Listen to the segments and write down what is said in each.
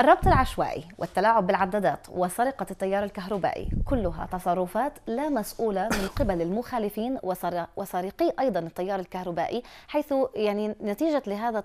الربط العشوائي والتلاعب بالعدادات وسرقة التيار الكهربائي كلها تصرفات لا مسؤولة من قبل المخالفين وسارقي أيضا التيار الكهربائي حيث يعني نتيجة لهذا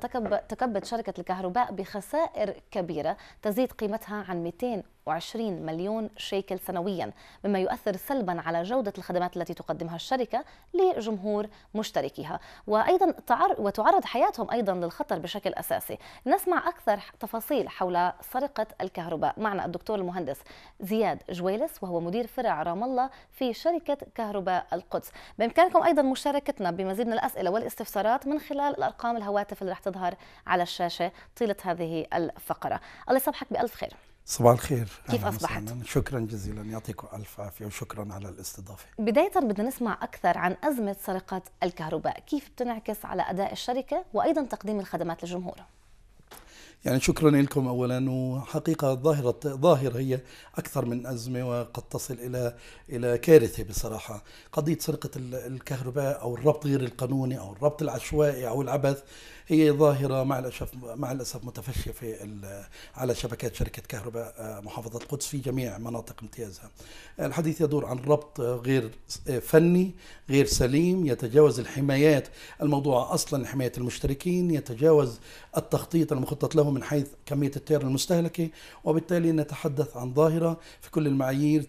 تكبت شركة الكهرباء بخسائر كبيرة تزيد قيمتها عن 200 120 مليون شيكل سنويا مما يؤثر سلبا على جودة الخدمات التي تقدمها الشركة لجمهور مشتركيها وأيضا وتعرض حياتهم أيضا للخطر بشكل أساسي نسمع أكثر تفاصيل حول سرقة الكهرباء معنا الدكتور المهندس زياد جويلس وهو مدير فرع رام الله في شركة كهرباء القدس بإمكانكم أيضا مشاركتنا بمزيد من الأسئلة والاستفسارات من خلال الأرقام الهواتف اللي راح تظهر على الشاشة طيلة هذه الفقرة الله يصبحك بألف خير صباح الخير كيف اصبحت؟ شكرا جزيلا يعطيكم الف عافيه وشكرا على الاستضافه. بدايه بدنا نسمع اكثر عن ازمه سرقات الكهرباء، كيف بتنعكس على اداء الشركه وايضا تقديم الخدمات للجمهور؟ يعني شكرا لكم اولا وحقيقه ظاهره ظاهره هي اكثر من ازمه وقد تصل الى الى كارثه بصراحه، قضيه سرقه الكهرباء او الربط غير القانوني او الربط العشوائي او العبث هي ظاهرة مع الأسف مع الأسف متفشية في على شبكات شركة كهرباء آه، محافظة القدس في جميع مناطق امتيازها. الحديث يدور عن ربط غير آه، فني غير سليم يتجاوز الحمايات الموضوع أصلا حماية المشتركين يتجاوز التخطيط المخطط له من حيث كمية التيار المستهلكة وبالتالي نتحدث عن ظاهرة في كل المعايير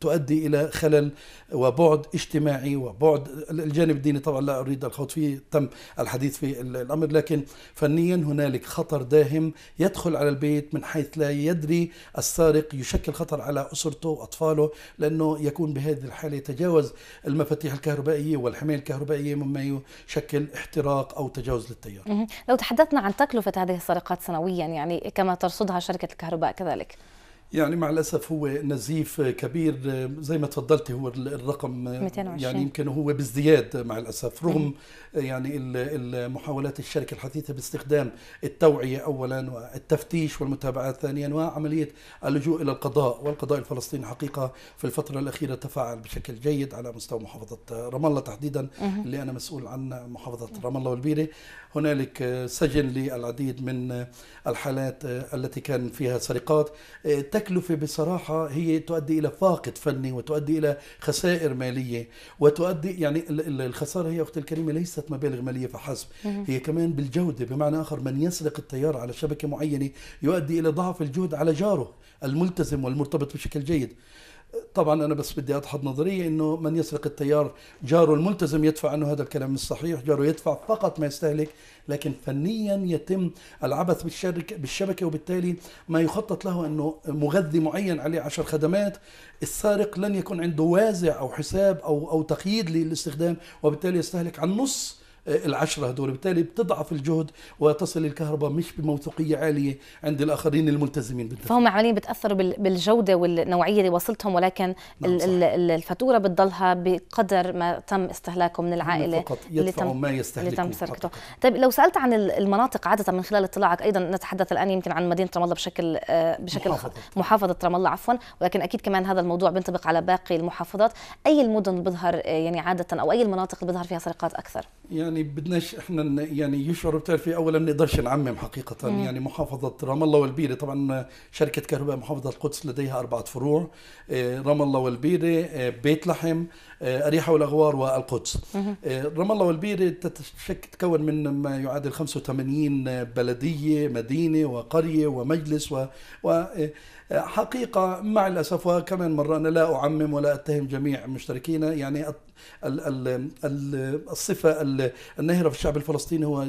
تؤدي الى خلل وبعد اجتماعي وبعد الجانب الديني طبعا لا اريد الخوض فيه تم الحديث في الامر لكن فنيا هنالك خطر داهم يدخل على البيت من حيث لا يدري السارق يشكل خطر على اسرته واطفاله لانه يكون بهذه الحاله يتجاوز المفاتيح الكهربائيه والحمايه الكهربائيه مما يشكل احتراق او تجاوز للتيار. لو تحدثنا عن تكلفه هذه السرقات سنويا يعني كما ترصدها شركه الكهرباء كذلك. يعني مع الاسف هو نزيف كبير زي ما تفضلتي هو الرقم 220. يعني يمكن هو بازدياد مع الاسف رغم يعني محاولات الشركه الحديثه باستخدام التوعيه اولا والتفتيش والمتابعات ثانيا وعمليه اللجوء الى القضاء والقضاء الفلسطيني حقيقه في الفتره الاخيره تفاعل بشكل جيد على مستوى محافظه رام الله تحديدا اللي انا مسؤول عن محافظه رام الله والبيره هنالك سجن للعديد من الحالات التي كان فيها سرقات تكلفه بصراحة هي تؤدي إلى فاقد فني وتؤدي إلى خسائر مالية وتؤدي يعني الخسارة هي أختي الكريمة ليست مبالغ مالية فحسب هي كمان بالجودة بمعنى آخر من يسرق التيار على شبكة معينة يؤدي إلى ضعف الجهد على جاره الملتزم والمرتبط بشكل جيد طبعا انا بس بدي اضحض نظريه انه من يسرق التيار جاره الملتزم يدفع عنه هذا الكلام مش صحيح جاره يدفع فقط ما يستهلك لكن فنيا يتم العبث بالشركة بالشبكه وبالتالي ما يخطط له انه مغذي معين عليه عشر خدمات السارق لن يكون عنده وازع او حساب او او تقييد للاستخدام وبالتالي يستهلك عن نص العشرة هذول بالتالي بتضعف الجهد وتصل الكهرباء مش بموثوقية عالية عند الآخرين الملتزمين بالدفع فهم عمليا بتأثروا بالجودة والنوعية اللي وصلتهم ولكن نعم الفاتورة بتضلها بقدر ما تم استهلاكه من العائلة فقط اللي تم ما يستهلكه اللي تم سرقته طيب لو سألت عن المناطق عادة من خلال اطلاعك أيضا نتحدث الآن يمكن عن مدينة رام الله بشكل آه، بشكل محافظة, محافظة رام الله عفوا ولكن أكيد كمان هذا الموضوع بينطبق على باقي المحافظات أي المدن بظهر آه، يعني عادة أو أي المناطق اللي بظهر فيها سرقات أكثر يعني بدناش احنا يعني يشعر بتعرفي اولا ما نقدرش نعمم حقيقه مم. يعني محافظه رام الله والبيره طبعا شركه كهرباء محافظه القدس لديها اربعه فروع آه، رام الله والبيره آه، بيت لحم آه، اريحه والاغوار والقدس رام الله والبيره تتكون من ما يعادل 85 بلديه مدينه وقريه ومجلس و, و حقيقة مع الأسف وكمان مرة أنا لا أعمم ولا أتهم جميع مشتركينا يعني الصفة النهرة في الشعب الفلسطيني هو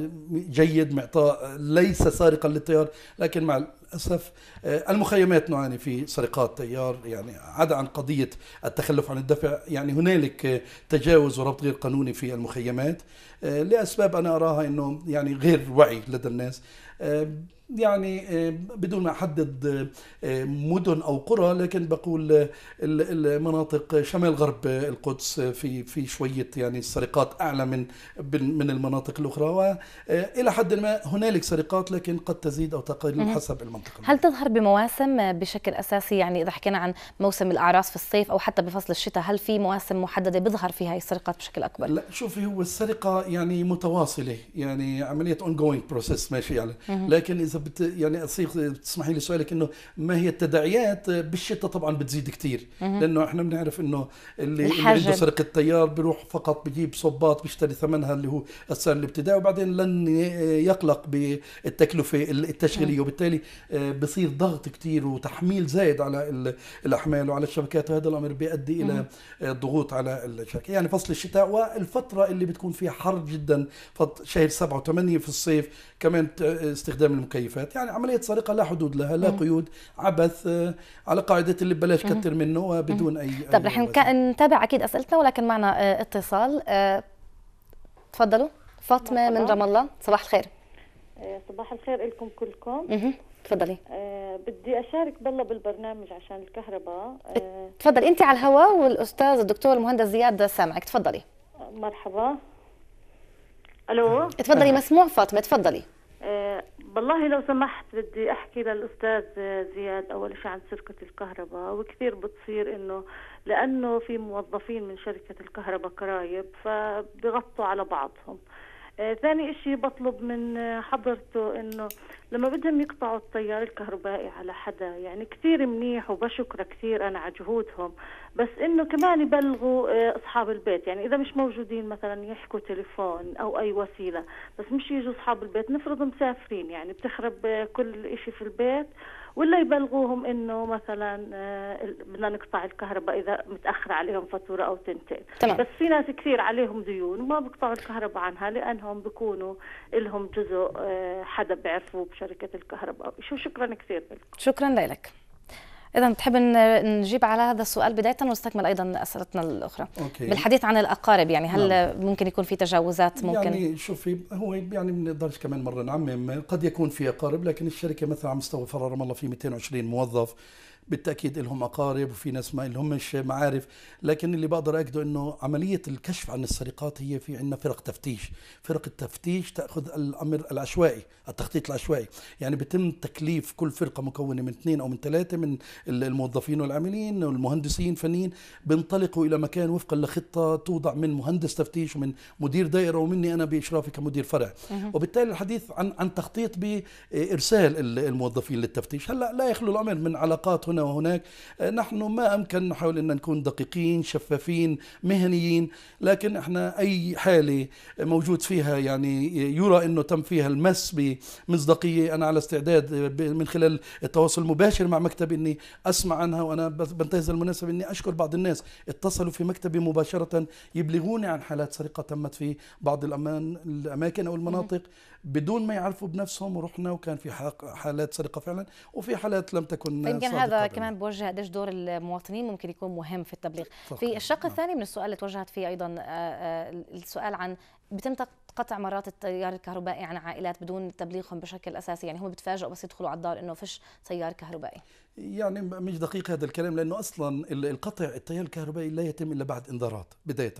جيد معطاء ليس سارقا للتيار لكن مع للاسف آه، المخيمات نعاني في سرقات تيار يعني عدا عن قضيه التخلف عن الدفع يعني هنالك تجاوز وربط غير قانوني في المخيمات آه، لاسباب انا اراها انه يعني غير وعي لدى الناس آه، يعني آه، بدون ما احدد آه، مدن او قرى لكن بقول المناطق شمال غرب القدس في في شويه يعني السرقات اعلى من من المناطق الاخرى والى حد ما هنالك سرقات لكن قد تزيد او تقل حسب المنطقه هل تظهر بمواسم بشكل اساسي يعني اذا حكينا عن موسم الاعراس في الصيف او حتى بفصل الشتاء هل في مواسم محدده بيظهر فيها السرقات بشكل اكبر لا شوفي هو السرقه يعني متواصله يعني عمليه اون جوينج بروسيس ماشي يعني لكن اذا بت يعني تسمحي لي سؤالك انه ما هي التداعيات بالشتاء طبعا بتزيد كثير لانه احنا بنعرف انه اللي, اللي عنده سرقه تيار بيروح فقط بجيب صبات بيشتري ثمنها اللي هو السعر الابتدائي وبعدين لن يقلق بالتكلفه التشغيليه وبالتالي آه، بصير ضغط كثير وتحميل زايد على الاحمال وعلى الشبكات وهذا الامر بيؤدي الى ضغوط على الشبكه يعني فصل الشتاء والفتره اللي بتكون فيها حر جدا شهر 7 و8 في الصيف كمان استخدام المكيفات يعني عملية سرقة لا حدود لها لا قيود عبث آه، على قاعدة اللي ببلاش كتر منه وبدون أي طب رح نتابع أكيد أسئلتنا ولكن معنا آه، اتصال آه، تفضلوا فاطمة من رام الله صباح الخير صباح الخير لكم كلكم تفضلي بدي اشارك بالله بالبرنامج عشان الكهرباء تفضلي انت على الهواء والاستاذ الدكتور المهندس زياد سامعك تفضلي مرحبا الو تفضلي مسموع فاطمه تفضلي آه، والله لو سمحت بدي احكي للاستاذ زياد اول شيء عن شركه الكهرباء وكثير بتصير انه لانه في موظفين من شركه الكهرباء قرايب فبغطوا على بعضهم آه، ثاني إشي بطلب من آه، حضرته إنه لما بدهم يقطعوا التيار الكهربائي على حدا يعني كثير منيح وبشكر كثير أنا على جهودهم بس إنه كمان يبلغوا آه، أصحاب البيت يعني إذا مش موجودين مثلا يحكوا تليفون أو أي وسيلة بس مش يجوا أصحاب البيت نفرض مسافرين يعني بتخرب كل إشي في البيت ولا يبلغوهم انه مثلا آه، بدنا نقطع الكهرباء اذا متاخر عليهم فاتوره او تنتين تمام. بس في ناس كثير عليهم ديون وما بيقطعوا الكهرباء عنها لانهم بكونوا لهم جزء آه، حدا بيعرفوه بشركه الكهرباء شو شكرا كثير لكم شكرا لك إذا بتحب نجيب على هذا السؤال بداية ونستكمل أيضا أسئلتنا الأخرى أوكي. بالحديث عن الأقارب يعني هل نعم. ممكن يكون في تجاوزات ممكن يعني شوفي هو يعني ما بنقدرش كمان مرة نعمم قد يكون في أقارب لكن الشركة مثلا عم تستوفر رحم الله في 220 موظف بالتاكيد لهم اقارب وفي ناس ما مش معارف لكن اللي بقدر اكده انه عمليه الكشف عن السرقات هي في عندنا فرق تفتيش فرق التفتيش تاخذ الامر العشوائي التخطيط العشوائي يعني بيتم تكليف كل فرقه مكونه من اثنين او من ثلاثه من الموظفين والعاملين والمهندسين فنيين بينطلقوا الى مكان وفقا لخطه توضع من مهندس تفتيش ومن مدير دائره ومني انا باشرافي كمدير فرع وبالتالي الحديث عن عن تخطيط بارسال الموظفين للتفتيش هلا لا يخلو الامر من علاقات هنا هنا وهناك آه، نحن ما أمكن نحاول أن نكون دقيقين شفافين مهنيين لكن احنا أي حالة موجود فيها يعني يرى أنه تم فيها المس بمصداقية أنا على استعداد من خلال التواصل المباشر مع مكتب أني أسمع عنها وأنا بنتهز المناسبة أني أشكر بعض الناس اتصلوا في مكتبي مباشرة يبلغوني عن حالات سرقة تمت في بعض الأمان الأماكن أو المناطق بدون ما يعرفوا بنفسهم ورحنا وكان في حالات سرقة فعلا وفي حالات لم تكن طيب، يمكن هذا كمان بوجه قديش دور المواطنين ممكن يكون مهم في التبليغ طبعا. في الشق نعم. الثاني من السؤال اللي توجهت فيه ايضا آه، آه، السؤال عن بتم قطع مرات التيار الكهربائي عن عائلات بدون تبليغهم بشكل اساسي يعني هم بتفاجئوا بس يدخلوا على الدار انه فيش تيار كهربائي يعني مش دقيق هذا الكلام لانه اصلا القطع التيار الكهربائي لا يتم الا بعد انذارات بدايه.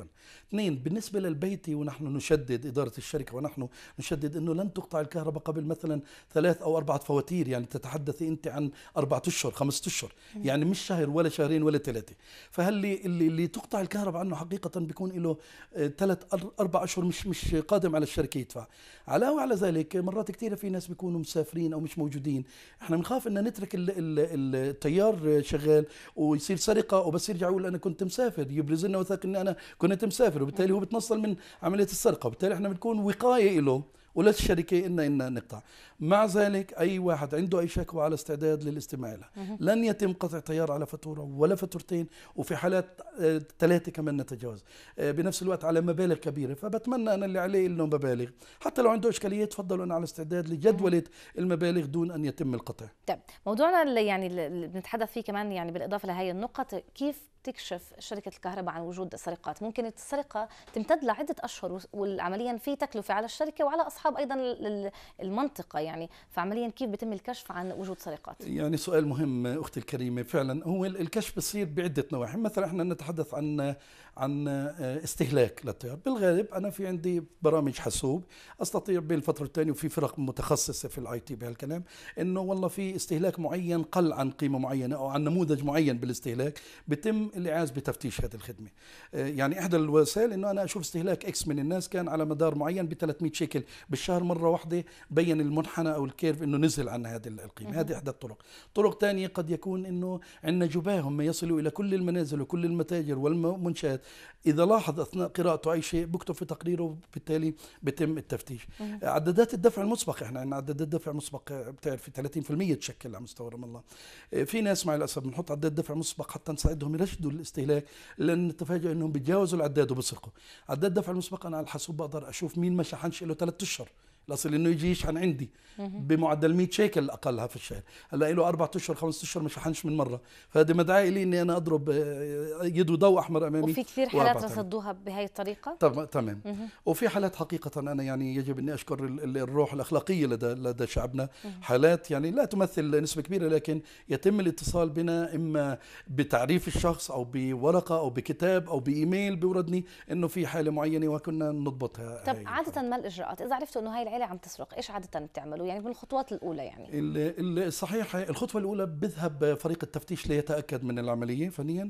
اثنين بالنسبه للبيتي ونحن نشدد اداره الشركه ونحن نشدد انه لن تقطع الكهرباء قبل مثلا ثلاث او اربعه فواتير يعني تتحدثي انت عن اربعه اشهر خمسه اشهر يعني مش شهر ولا شهرين ولا ثلاثه فهل اللي, اللي تقطع الكهرباء عنه حقيقه بيكون له آه، ثلاث اربع اشهر مش مش قادم على الشركه يدفع. على وعلى ذلك مرات كثيره في ناس بيكونوا مسافرين او مش موجودين احنا بنخاف ان نترك ال ال التيار شغال ويصير سرقه وبس يرجع يقول انا كنت مسافر يبرز لنا وثاق ان انا كنت مسافر وبالتالي هو بتنصل من عمليه السرقه وبالتالي احنا بنكون وقايه له وللشركة إن إن نقطع مع ذلك أي واحد عنده أي شكوى على استعداد للاستماع لها لن يتم قطع تيار على فاتورة ولا فاتورتين وفي حالات آه، ثلاثة كمان نتجاوز آه، بنفس الوقت على مبالغ كبيرة فبتمنى أنا اللي عليه إنه مبالغ حتى لو عنده إشكالية تفضلوا أنا على استعداد لجدولة المبالغ دون أن يتم القطع طيب موضوعنا اللي يعني اللي بنتحدث فيه كمان يعني بالإضافة لهي النقط كيف تكشف شركة الكهرباء عن وجود سرقات ممكن السرقة تمتد لعدة أشهر وعمليا في تكلفة على الشركة وعلى أصحاب أيضا المنطقة يعني فعمليا كيف بيتم الكشف عن وجود سرقات يعني سؤال مهم أختي الكريمة فعلا هو الكشف بصير بعدة نواحي مثلا احنا نتحدث عن عن آه، استهلاك للتيار بالغالب انا في عندي برامج حاسوب استطيع بين الفتره الثانيه وفي فرق متخصصه في الاي تي بهالكلام انه والله في استهلاك معين قل عن قيمه معينه او عن نموذج معين بالاستهلاك بتم الاعاز بتفتيش هذه الخدمه آه، يعني احدى الوسائل انه انا اشوف استهلاك اكس من الناس كان على مدار معين ب 300 شيكل بالشهر مره واحده بين المنحنى او الكيرف انه نزل عن هذه القيمه هذه احدى الطرق طرق ثانيه قد يكون انه عندنا جباه هم يصلوا الى كل المنازل وكل المتاجر والمنشات إذا لاحظ أثناء قراءته أي شيء بكتب في تقريره وبالتالي بيتم التفتيش مم. عدادات الدفع المسبق إحنا عندنا عدادات الدفع المسبق بتعرف 30% تشكل على مستوى رام الله في ناس مع الأسف بنحط عدد دفع مسبق حتى نساعدهم يرشدوا الاستهلاك لأن نتفاجئ أنهم بيتجاوزوا العداد وبسرقوا عدد الدفع المسبق أنا على الحاسوب بقدر أشوف مين ما شحنش له ثلاث أشهر الاصل انه يجي يشحن عندي بمعدل 100 شيكل اقلها في الشهر هلا له اربع اشهر خمس اشهر مش حنش من مره فهذه مدعاه لي اني انا اضرب آه، يد ضوء احمر امامي وفي كثير حالات رصدوها بهي الطريقه تمام وفي حالات حقيقه انا يعني يجب اني اشكر الروح الاخلاقيه لدى لدى شعبنا حالات يعني لا تمثل نسبه كبيره لكن يتم الاتصال بنا اما بتعريف الشخص او بورقه او بكتاب او بايميل بيوردني انه في حاله معينه وكنا نضبطها طب عاده ما الاجراءات اذا عرفتوا انه هاي العيله العائله عم تسرق ايش عاده بتعملوا يعني بالخطوات الاولى يعني الصحيح الخطوه الاولى بذهب فريق التفتيش ليتاكد من العمليه فنيا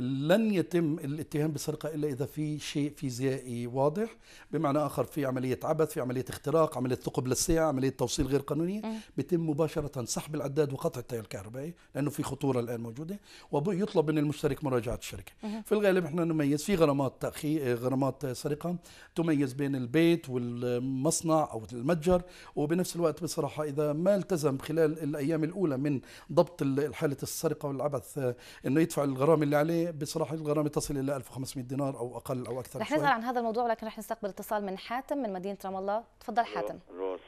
لن يتم الاتهام بسرقة إلا إذا في شيء فيزيائي واضح بمعنى آخر في عملية عبث في عملية اختراق عملية ثقب للساعة عملية توصيل غير قانونية بتم مباشرة سحب العداد وقطع التيار الكهربائي لأنه في خطورة الآن موجودة ويطلب من المشترك مراجعة الشركة في الغالب احنا نميز في غرامات تأخي غرامات سرقة تميز بين البيت والمصنع أو المتجر وبنفس الوقت بصراحة إذا ما التزم خلال الأيام الأولى من ضبط حالة السرقة والعبث أنه يدفع الغرامة اللي عليه يعني بصراحه الغرامه تصل الى 1500 دينار او اقل او اكثر رح نسال عن هذا الموضوع ولكن رح نستقبل اتصال من حاتم من مدينه رام الله تفضل حاتم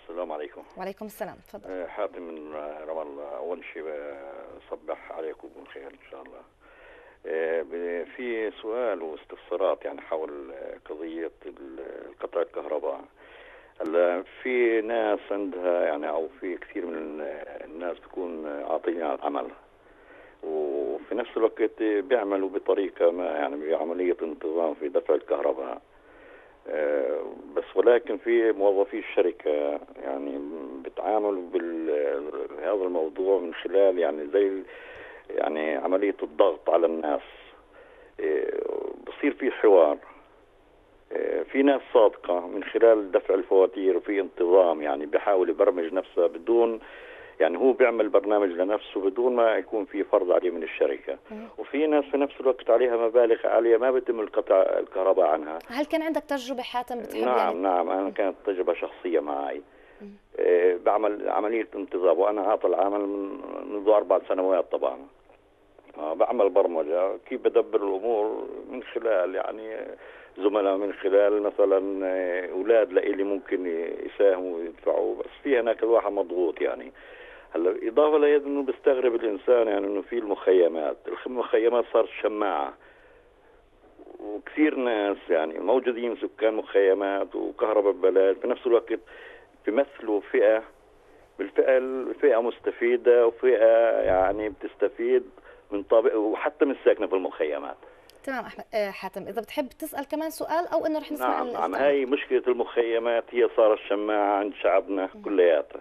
السلام عليكم وعليكم السلام تفضل آه، حاتم من آه، رام الله اول شيء آه، صبح عليكم بالخير ان شاء الله في سؤال واستفسارات يعني حول قضيه قطع الكهرباء هلا في ناس عندها يعني او في كثير من الناس بتكون عاطلين عن العمل وفي نفس الوقت بيعملوا بطريقه ما يعني بعمليه انتظام في دفع الكهرباء آه، بس ولكن في موظفي الشركة يعني بتعاملوا بهذا الموضوع من خلال يعني زي يعني عملية الضغط على الناس آه، بصير في حوار آه، في ناس صادقة من خلال دفع الفواتير وفي انتظام يعني بحاول يبرمج نفسه بدون يعني هو بيعمل برنامج لنفسه بدون ما يكون في فرض عليه من الشركه وفي ناس في نفس الوقت عليها مبالغ عاليه ما بيتم القطع الكهرباء عنها هل كان عندك تجربه حاتم بتحب نعم يعني؟ نعم انا كانت تجربه شخصيه معي آه، بعمل عمليه انتظام وانا عاطل العمل من منذ اربع سنوات طبعا آه، بعمل برمجه كيف بدبر الامور من خلال يعني زملاء من خلال مثلا آه، اولاد لإلي ممكن يساهموا ويدفعوا بس في هناك الواحد مضغوط يعني هلا اضافه لهذا انه بيستغرب الانسان يعني انه في المخيمات، المخيمات صارت شماعه وكثير ناس يعني موجودين سكان مخيمات وكهرباء ببلاش بنفس الوقت بيمثلوا فئه بالفئه الفئه مستفيده وفئه يعني بتستفيد من طابق وحتى من الساكنه في المخيمات تمام احمد آه، حاتم اذا بتحب تسال كمان سؤال او انه رح نسمع نعم نعم هاي مشكله المخيمات هي صارت شماعه عند شعبنا كلياتها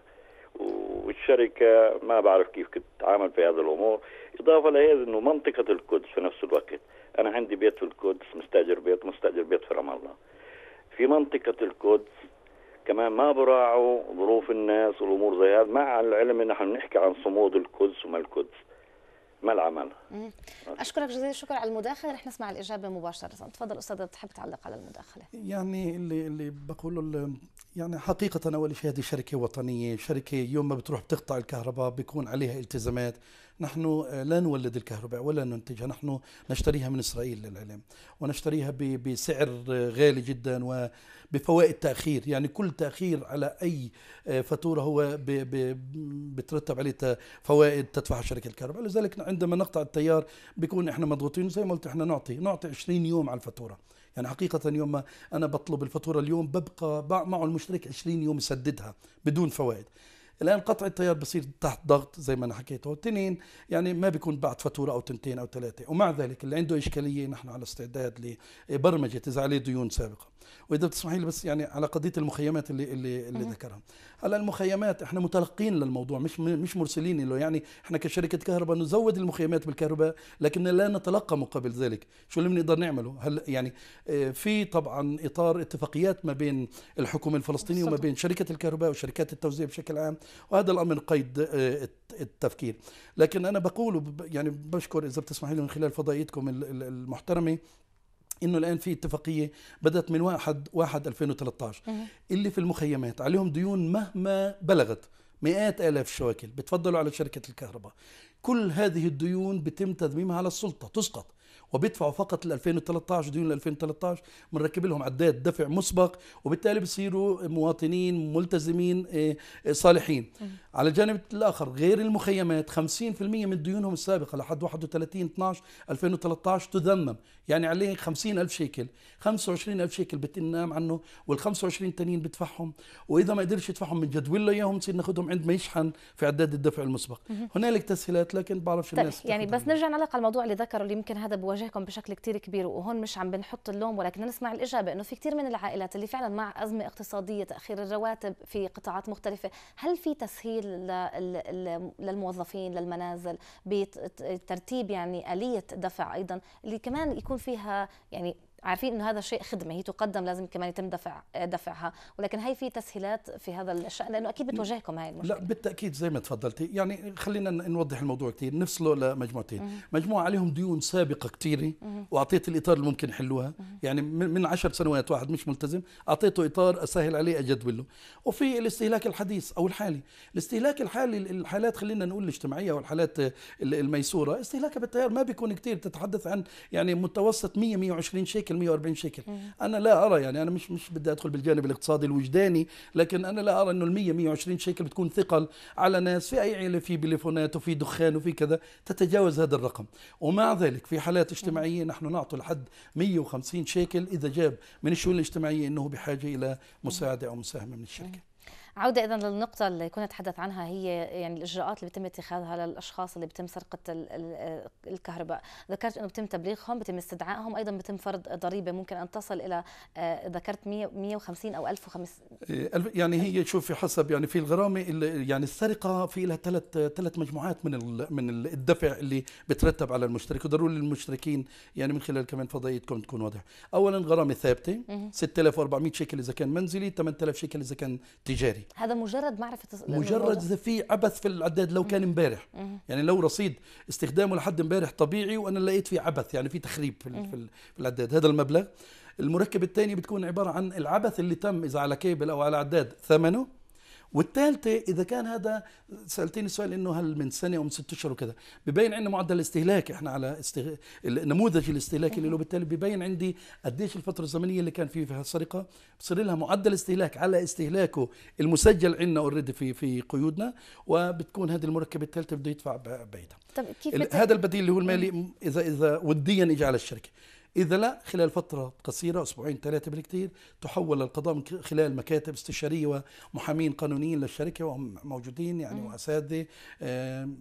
والشركة ما بعرف كيف كنت في هذه الأمور إضافة لهذا أنه منطقة القدس في نفس الوقت أنا عندي بيت في القدس مستأجر بيت مستأجر بيت في رام الله في منطقة القدس كمان ما براعوا ظروف الناس والأمور زي هذا مع العلم أن نحن نحكي عن صمود القدس وما القدس ما العمل اشكرك جزيل الشكر على المداخله رح نسمع الاجابه مباشره تفضل استاذ اذا بتحب تعلق على المداخله يعني اللي اللي بقوله اللي يعني حقيقه اول شيء هذه شركه وطنيه شركه يوم ما بتروح بتقطع الكهرباء بيكون عليها التزامات نحن آه، لا نولد الكهرباء ولا ننتجها نحن نشتريها من إسرائيل للعلم ونشتريها بسعر آه، غالي جدا وبفوائد تأخير يعني كل تأخير على أي آه، فاتورة هو بترتب عليه فوائد تدفعها شركة الكهرباء لذلك عندما نقطع التيار بيكون احنا مضغوطين زي ما قلت احنا نعطي نعطي 20 يوم على الفاتورة يعني حقيقة يوم ما أنا بطلب الفاتورة اليوم ببقى معه المشترك 20 يوم يسددها بدون فوائد الان قطع التيار بصير تحت ضغط زي ما انا حكيته تنين يعني ما بيكون بعد فاتوره او تنتين او ثلاثه ومع ذلك اللي عنده اشكاليه نحن على استعداد لبرمجه اذا عليه ديون سابقه واذا بتسمحي لي بس يعني على قضيه المخيمات اللي اللي, اللي ذكرها على المخيمات احنا متلقين للموضوع مش مش مرسلين له يعني احنا كشركه كهرباء نزود المخيمات بالكهرباء لكن لا نتلقى مقابل ذلك شو اللي بنقدر نعمله هل يعني آه، في طبعا اطار اتفاقيات ما بين الحكومه الفلسطينيه وما بين شركه الكهرباء وشركات التوزيع بشكل عام وهذا الامر قيد آه، التفكير لكن انا بقول يعني بشكر اذا بتسمح لي من خلال فضائيتكم المحترمه انه الان في اتفاقيه بدات من 1 1 2013 اللي في المخيمات عليهم ديون مهما بلغت مئات آلاف الشواكل بتفضلوا على شركة الكهرباء كل هذه الديون بتم تذميمها على السلطة تسقط وبيدفعوا فقط ل 2013 ديون ل 2013 بنركب لهم عداد دفع مسبق وبالتالي بصيروا مواطنين ملتزمين آه، آه، صالحين على الجانب الاخر غير المخيمات 50% من ديونهم السابقه لحد 31 12 2013 تذمم يعني عليه 50 ألف شيكل 25 ألف شيكل بتنام عنه وال 25 الثانيين بدفعهم واذا ما قدرش يدفعهم من جدول له اياهم بصير ناخذهم عند ما يشحن في عداد الدفع المسبق هنالك تسهيلات لكن بعرف طيب، الناس يعني بس نرجع نعلق على الموضوع اللي ذكره اللي يمكن هذا بواجه بواجهكم بشكل كتير كبير وهون مش عم بنحط اللوم ولكن نسمع الاجابه انه في كتير من العائلات اللي فعلا مع ازمه اقتصاديه تاخير الرواتب في قطاعات مختلفه هل في تسهيل للموظفين للمنازل بترتيب يعني اليه دفع ايضا اللي كمان يكون فيها يعني عارفين انه هذا شيء خدمه هي تقدم لازم كمان يتم دفع دفعها ولكن هي في تسهيلات في هذا الشان لانه اكيد بتواجهكم هاي المشكله لا بالتاكيد زي ما تفضلتي يعني خلينا نوضح الموضوع كثير نفصله لمجموعتين مجموعه عليهم ديون سابقه كثيره واعطيت الاطار اللي ممكن يحلوها يعني من عشر سنوات واحد مش ملتزم اعطيته اطار اسهل عليه اجدوله وفي الاستهلاك الحديث او الحالي الاستهلاك الحالي الحالات خلينا نقول الاجتماعيه والحالات الميسوره استهلاكها بالتيار ما بيكون كثير تتحدث عن يعني متوسط 100 120 شيكل شكل 140 شكل انا لا ارى يعني انا مش مش بدي ادخل بالجانب الاقتصادي الوجداني لكن انا لا ارى انه ال 100 120 شكل بتكون ثقل على ناس في اي عيله في بليفونات وفي دخان وفي كذا تتجاوز هذا الرقم ومع ذلك في حالات اجتماعيه نحن نعطي لحد 150 شكل اذا جاب من الشؤون الاجتماعيه انه بحاجه الى مساعده او مساهمه من الشركه عوده اذا للنقطه اللي كنا نتحدث عنها هي يعني الاجراءات اللي بتم اتخاذها للاشخاص اللي بتم سرقه الكهرباء ذكرت انه بتم تبليغهم بتم استدعائهم ايضا بتم فرض ضريبه ممكن ان تصل الى آه، ذكرت 150 او 1500 إيه، يعني هي شوفي حسب يعني في الغرامه يعني السرقه في لها ثلاث ثلاث مجموعات من من الدفع اللي بترتب على المشترك وضروري للمشتركين يعني من خلال كمان فضائيتكم تكون واضح اولا غرامه ثابته 6400 شيكل اذا كان منزلي 8000 شيكل اذا كان تجاري هذا مجرد معرفه مجرد إذا في عبث في العداد لو كان امبارح يعني لو رصيد استخدامه لحد امبارح طبيعي وانا لقيت فيه عبث يعني في تخريب في, في العداد هذا المبلغ المركب الثاني بتكون عباره عن العبث اللي تم اذا على كيبل او على عداد ثمنه والثالثه اذا كان هذا سالتيني سؤال انه هل من سنه او من ست اشهر وكذا ببين عندنا معدل الاستهلاك احنا على استغ... النموذج الاستهلاكي اللي له بالتالي ببين عندي قديش الفتره الزمنيه اللي كان في فيها السرقه بصير لها معدل استهلاك على استهلاكه المسجل عندنا اوريدي في في قيودنا وبتكون هذه المركبه الثالثه بده يدفع بعيدها طب كيف هذا البديل اللي هو المالي اذا اذا وديا اجى على الشركه إذا لا خلال فترة قصيرة أسبوعين ثلاثة بالكثير تحول للقضاء من خلال مكاتب استشارية ومحامين قانونيين للشركة وهم موجودين يعني وأساتذة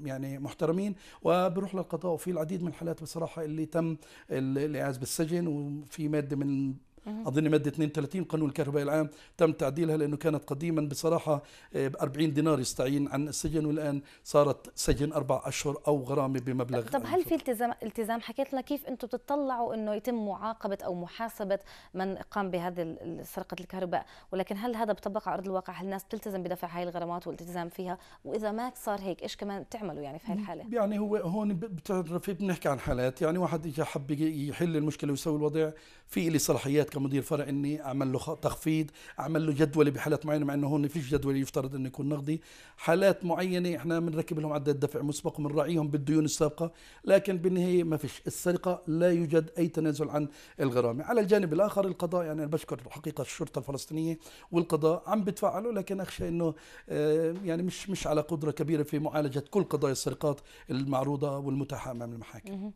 يعني محترمين وبروح للقضاء وفي العديد من الحالات بصراحة اللي تم الإعاز بالسجن وفي مادة من اظن ماده 32 قانون الكهرباء العام تم تعديلها لانه كانت قديما بصراحه آه، ب 40 دينار يستعين عن السجن والان صارت سجن اربع اشهر او غرامه بمبلغ طب هل في التزام التزام حكيت لنا كيف انتم بتطلعوا انه يتم معاقبه او محاسبه من قام بهذه سرقه الكهرباء ولكن هل هذا بطبق على ارض الواقع هل الناس بتلتزم بدفع هاي الغرامات والالتزام فيها واذا ما صار هيك ايش كمان بتعملوا يعني في هاي الحاله يعني هو هون بتعرفي بنحكي عن حالات يعني واحد اجى حب يحل المشكله ويسوي الوضع في لي صلاحيات كمدير فرع اني اعمل له تخفيض اعمل له جدول بحالات معينه مع انه هون فيش جدول يفترض انه يكون نقدي حالات معينه احنا بنركب لهم عدد دفع مسبق وبنراعيهم بالديون السابقه لكن بالنهايه ما فيش السرقه لا يوجد اي تنازل عن الغرامه على الجانب الاخر القضاء يعني انا بشكر حقيقه الشرطه الفلسطينيه والقضاء عم بتفعلوا لكن اخشى انه آه، يعني مش مش على قدره كبيره في معالجه كل قضايا السرقات المعروضه والمتاحه امام المحاكم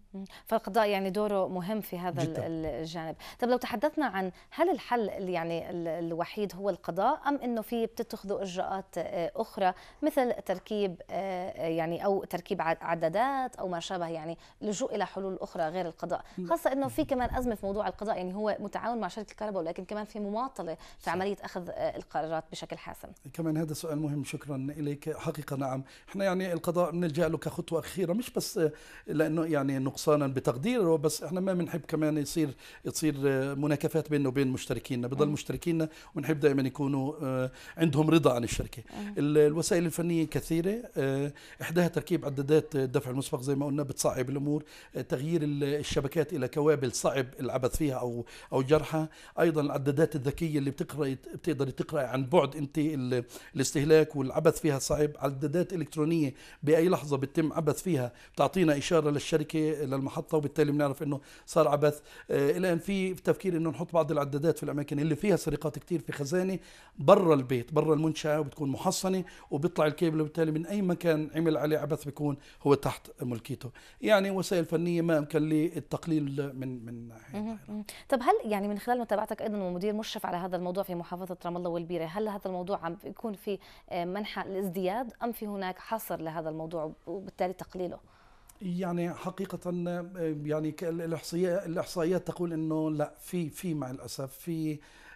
فالقضاء يعني دوره مهم في هذا جدا. الجانب طب لو تحدثنا عن هل الحل يعني الوحيد هو القضاء ام انه في بتتخذوا اجراءات آه، اخرى مثل تركيب آه، آه، يعني او تركيب عدادات او ما شابه يعني لجوء الى حلول اخرى غير القضاء خاصه انه في كمان ازمه في موضوع القضاء يعني هو متعاون مع شركه الكهرباء ولكن كمان في مماطله في عمليه اخذ القرارات بشكل حاسم كمان هذا سؤال مهم شكرا اليك حقيقه نعم احنا يعني القضاء بنلجا له كخطوه اخيره مش بس لانه يعني نقصانا بتقديره بس احنا ما بنحب كمان يصير تصير مناكفات اختلافات بيننا وبين مشتركينا بضل مشتركينا ونحب دائما يكونوا آه، عندهم رضا عن الشركه الوسائل الفنيه كثيره آه، احداها تركيب عدادات الدفع المسبق زي ما قلنا بتصعب الامور آه، تغيير الشبكات الى كوابل صعب العبث فيها او او جرحها ايضا العدادات الذكيه اللي بتقرا بتقدر تقرا عن بعد انت الاستهلاك والعبث فيها صعب عدادات الكترونيه باي لحظه بتتم عبث فيها بتعطينا اشاره للشركه للمحطه وبالتالي بنعرف انه صار عبث الان في تفكير انه نحط بنحط بعض العدادات في الاماكن اللي فيها سرقات كتير في خزانه برا البيت برا المنشاه وبتكون محصنه وبيطلع الكيبل وبالتالي من اي مكان عمل عليه عبث بيكون هو تحت ملكيته يعني وسائل فنيه ما امكن للتقليل من من طب هل يعني من خلال متابعتك ايضا ومدير مشرف على هذا الموضوع في محافظه رام الله والبيره هل هذا الموضوع عم بيكون في آه، منحى الازدياد ام في هناك حصر لهذا الموضوع وبالتالي تقليله يعني حقيقة آه، يعني الاحصائيات الاحصائيات تقول انه لا في في مع الاسف في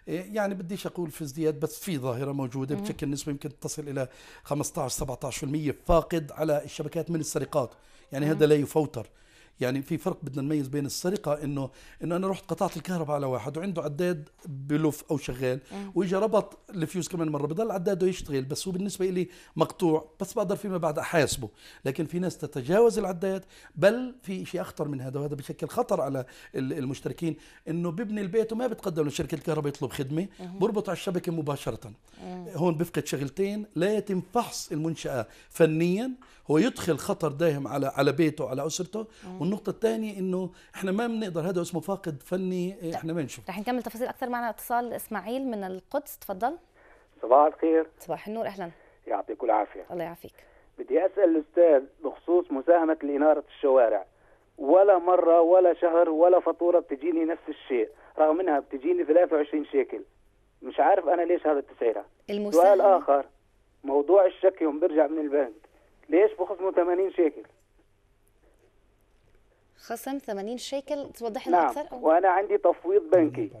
آه، يعني بديش اقول في ازدياد بس في ظاهرة موجودة بشكل نسبي يمكن تصل الى 15 17% فاقد على الشبكات من السرقات يعني هذا لا يفوتر يعني في فرق بدنا نميز بين السرقه انه انه انا رحت قطعت الكهرباء على واحد وعنده عداد بلف او شغال واجى ربط الفيوز كمان مره بضل عداده يشتغل بس هو بالنسبه لي مقطوع بس بقدر فيما بعد احاسبه لكن في ناس تتجاوز العداد بل في شيء اخطر من هذا وهذا بشكل خطر على المشتركين انه ببني البيت وما بتقدم لشركه الكهرباء يطلب خدمه بربط على الشبكه مباشره هون بفقد شغلتين لا يتم فحص المنشاه فنيا هو يدخل خطر داهم على على بيته على اسرته النقطه الثانيه انه احنا ما بنقدر هذا اسمه فاقد فني إيه، طيب. احنا ما نشوف رح نكمل تفاصيل اكثر معنا اتصال اسماعيل من القدس تفضل صباح الخير صباح النور اهلا يعطيك العافيه الله يعافيك بدي اسال الاستاذ بخصوص مساهمه لاناره الشوارع ولا مره ولا شهر ولا فاتوره بتجيني نفس الشيء رغم انها بتجيني 23 شيكل مش عارف انا ليش هذا التسعيره سؤال اخر موضوع الشك يوم برجع من البنك ليش بخصمه 80 شيكل خصم 80 شيكل توضح لنا نعم. اكثر وانا عندي تفويض بنكي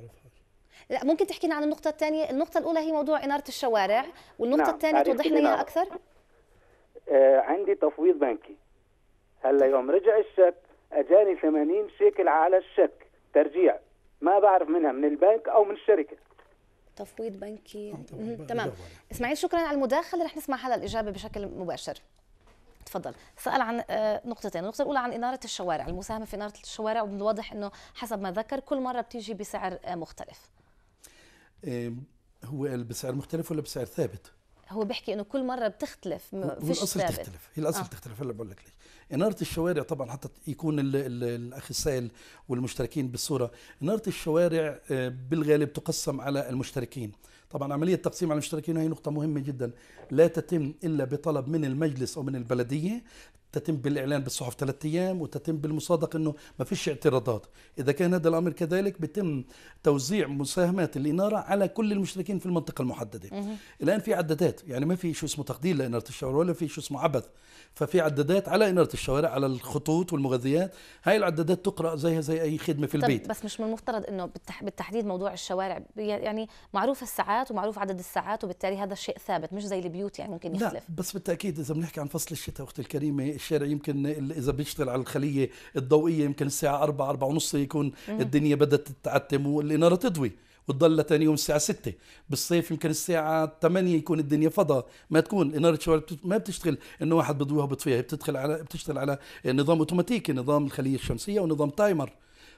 لا ممكن تحكي لنا عن النقطه الثانيه النقطه الاولى هي موضوع اناره الشوارع والنقطه نعم. الثانيه توضح لنا اياها اكثر آه عندي تفويض بنكي هلا طيب. يوم رجع الشك اجاني 80 شيكل على الشك ترجيع ما بعرف منها من البنك او من الشركه تفويض بنكي تمام اسماعيل شكرا على المداخله رح نسمع هلا الاجابه بشكل مباشر تفضل سأل عن آه، نقطتين النقطة الأولى عن إنارة الشوارع المساهمة في إنارة الشوارع ومن الواضح أنه حسب ما ذكر كل مرة بتيجي بسعر آه، مختلف آه، هو قال بسعر مختلف ولا بسعر ثابت؟ هو بيحكي انه كل مره بتختلف هو الاصل ثابت. تختلف هي الاصل آه. تختلف هلا بقول لك ليش اناره الشوارع طبعا حتى يكون الاخ السائل والمشتركين بالصوره اناره الشوارع بالغالب تقسم على المشتركين طبعا عملية تقسيم على المشتركين هي نقطة مهمة جدا لا تتم إلا بطلب من المجلس أو من البلدية تتم بالإعلان بالصحف ثلاثة أيام وتتم بالمصادقة أنه ما فيش اعتراضات إذا كان هذا الأمر كذلك بتم توزيع مساهمات الإنارة على كل المشتركين في المنطقة المحددة الآن في عدادات يعني ما في شو اسمه تقدير لإنارة الشوارع ولا في شو اسمه عبث ففي عدادات على إنارة الشوارع على الخطوط والمغذيات هاي العدادات تقرأ زيها زي أي خدمة في البيت بس مش من المفترض أنه بالتحديد موضوع الشوارع يعني معروف الساعات ومعروف عدد الساعات وبالتالي هذا الشيء ثابت مش زي البيوت يعني ممكن يختلف لا بس بالتأكيد إذا بنحكي عن فصل الشتاء أختي الكريمة الشارع يمكن اذا بيشتغل على الخليه الضوئيه يمكن الساعه 4 4 ونص يكون الدنيا بدات تتعتم والاناره تضوي وتضل لتاني يوم الساعة 6 بالصيف يمكن الساعة 8 يكون الدنيا فضاء ما تكون الإنارة الشوارع ما بتشتغل إنه واحد بضويها وبطفيها بتدخل على بتشتغل على نظام أوتوماتيكي نظام الخلية الشمسية ونظام تايمر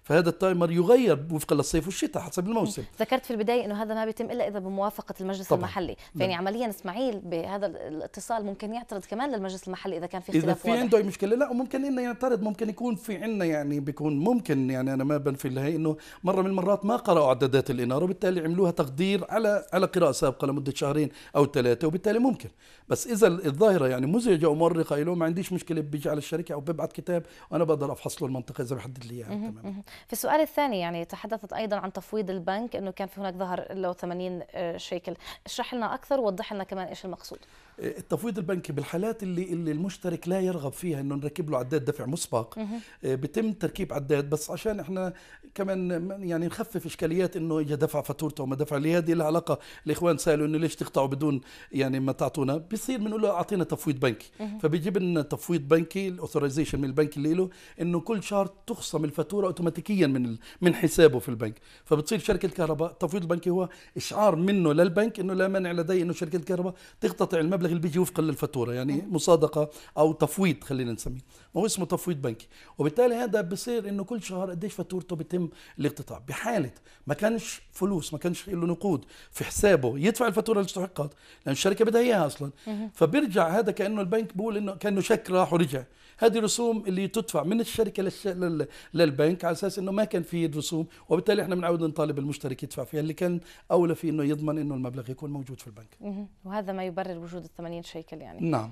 فهذا التايمر يغير وفقا للصيف والشتاء حسب الموسم ذكرت في البدايه انه هذا ما بيتم الا اذا بموافقه المجلس طبعًا. المحلي نعم. فيعني عمليا اسماعيل بهذا الاتصال ممكن يعترض كمان للمجلس المحلي اذا كان في اختلاف اذا في عنده مشكله لا وممكن انه يعترض ممكن يكون في عندنا يعني بيكون ممكن يعني انا ما بنفي لهي انه مره من المرات ما قرأوا اعدادات الاناره وبالتالي عملوها تقدير على على قراءه سابقه لمده شهرين او ثلاثه وبالتالي ممكن بس اذا الظاهره يعني مزعجه ومرقه له ما عنديش مشكله بيجي على الشركه او ببعث كتاب وانا بقدر افحص له المنطقه اذا بحدد لي اياها يعني تمام في السؤال الثاني يعني تحدثت ايضا عن تفويض البنك انه كان في هناك ظهر له آه، 80 شيكل اشرح لنا اكثر ووضح لنا كمان ايش المقصود التفويض آه، البنكي بالحالات اللي اللي المشترك لا يرغب فيها انه نركب له عداد دفع مسبق آه، بتم تركيب عداد بس عشان احنا كمان يعني نخفف اشكاليات انه اجى دفع فاتورته وما دفع هذه لها علاقه الاخوان سالوا انه ليش تقطعوا بدون يعني ما تعطونا بصير بنقول له اعطينا تفويض بنكي فبيجيب لنا تفويض بنكي الاوثرايزيشن من البنك اللي له انه كل شهر تخصم الفاتوره اوتوماتيك تكنيكيا من من حسابه في البنك فبتصير شركه الكهرباء التفويض البنكي هو اشعار منه للبنك انه لا مانع لدي انه شركه الكهرباء تقتطع المبلغ اللي بيجي وفقا للفاتوره يعني نعم. مصادقه او تفويض خلينا نسميه ما هو اسمه تفويض بنكي وبالتالي هذا بصير انه كل شهر قديش فاتورته بيتم الاقتطاع بحاله ما كانش فلوس ما كانش له نقود في حسابه يدفع الفاتوره اللي استحقت لان الشركه بدها اياها اصلا فبيرجع هذا كانه البنك بيقول انه كانه شك راح ورجع هذه رسوم اللي تدفع من الشركه للش... لل... للبنك على اساس انه ما كان في رسوم وبالتالي احنا بنعود نطالب المشترك يدفع فيها اللي كان اولى في انه يضمن انه المبلغ يكون موجود في البنك وهذا ما يبرر وجود ال 80 شيكل يعني نعم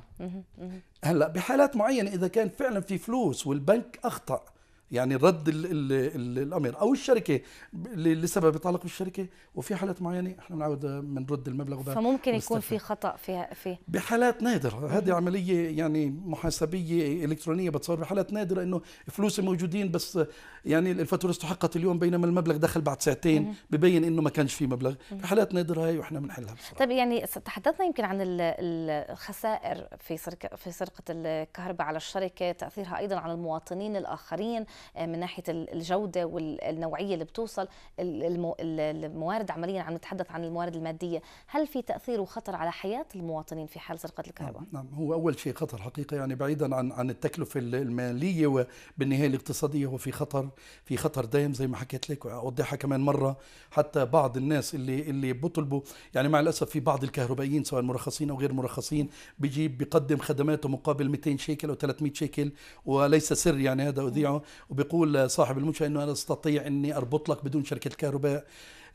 هلا بحالات معينه اذا كان فعلا في فلوس والبنك اخطا يعني رد الـ الـ الـ الامر او الشركه لسبب يتعلق بالشركه وفي حالات معينه احنا بنعود بنرد المبلغ وبعد فممكن يكون في خطا فيها في بحالات نادره هذه عمليه يعني محاسبيه الكترونيه بتصير بحالات نادره انه فلوسي موجودين بس يعني الفاتوره استحقت اليوم بينما المبلغ دخل بعد ساعتين ببين انه ما كانش في مبلغ في حالات نادره هي واحنا بنحلها طيب يعني تحدثنا يمكن عن الخسائر في سرقه في سرقه الكهرباء على الشركه تاثيرها ايضا على المواطنين الاخرين آه، من ناحيه الجوده والنوعيه اللي بتوصل الموارد عمليا عم نتحدث عن الموارد الماديه هل في تاثير وخطر على حياه المواطنين في حال سرقه الكهرباء نعم, نعم. هو اول شيء خطر حقيقه يعني بعيدا عن عن التكلفه الماليه وبالنهايه الاقتصاديه هو في خطر في خطر دايم زي ما حكيت لك واوضحها كمان مره حتى بعض الناس اللي اللي بيطلبوا يعني مع الاسف في بعض الكهربائيين سواء مرخصين او غير مرخصين بيجيب بيقدم خدماته مقابل 200 شيكل او 300 شيكل وليس سر يعني هذا اذيعه وبيقول صاحب المنشأة أنه أنا أستطيع أني أربط لك بدون شركة كهرباء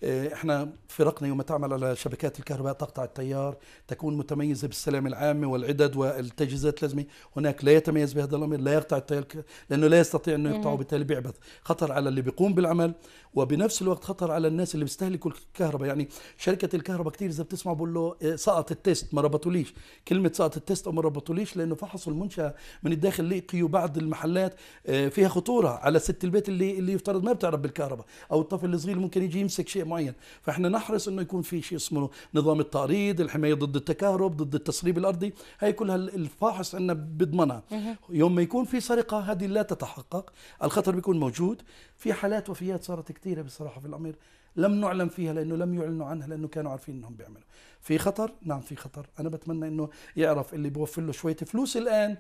إيه، احنا فرقنا يوم تعمل على شبكات الكهرباء تقطع التيار تكون متميزه بالسلام العامه والعدد والتجهيزات اللازمه هناك لا يتميز بهذا الامر لا يقطع التيار لانه لا يستطيع انه يقطعه بالتالي بيعبث خطر على اللي بيقوم بالعمل وبنفس الوقت خطر على الناس اللي بيستهلكوا الكهرباء يعني شركه الكهرباء كثير اذا بتسمع بقول له إيه، سقط التيست ما ربطوليش كلمه سقط التيست او ما ربطوليش لانه فحصوا المنشاه من الداخل لقيوا بعض المحلات إيه، فيها خطوره على ست البيت اللي اللي يفترض ما بتعرف بالكهرباء او الطفل الصغير ممكن يجي يمسك شيء معين فاحنا نحرص انه يكون في شيء اسمه نظام التعريض الحمايه ضد التكهرب ضد التسريب الارضي هي كلها الفاحص عندنا بضمنها يوم ما يكون في سرقه هذه لا تتحقق الخطر بيكون موجود في حالات وفيات صارت كثيره بصراحه في الامر لم نعلم فيها لانه لم يعلنوا عنها لانه كانوا عارفين انهم بيعملوا في خطر نعم في خطر انا بتمنى انه يعرف اللي بوفر له شويه فلوس الان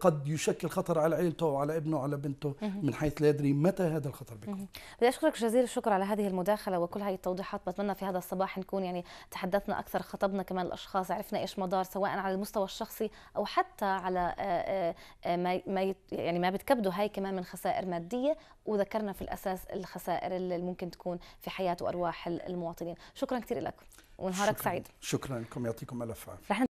قد يشكل خطر على عيلته وعلى ابنه وعلى بنته من حيث لا يدري متى هذا الخطر بيكون بدي اشكرك جزيل الشكر على هذه المداخله وكل هذه التوضيحات بتمنى في هذا الصباح نكون يعني تحدثنا اكثر خطبنا كمان الاشخاص عرفنا ايش مدار سواء على المستوى الشخصي او حتى على آه، آه، آه، ما يعني ما بتكبدوا هاي كمان من خسائر ماديه وذكرنا في الاساس الخسائر اللي ممكن تكون في حياه وارواح المواطنين شكرا كثير لك ونهارك سعيد شكرا لكم يعطيكم الف عافيه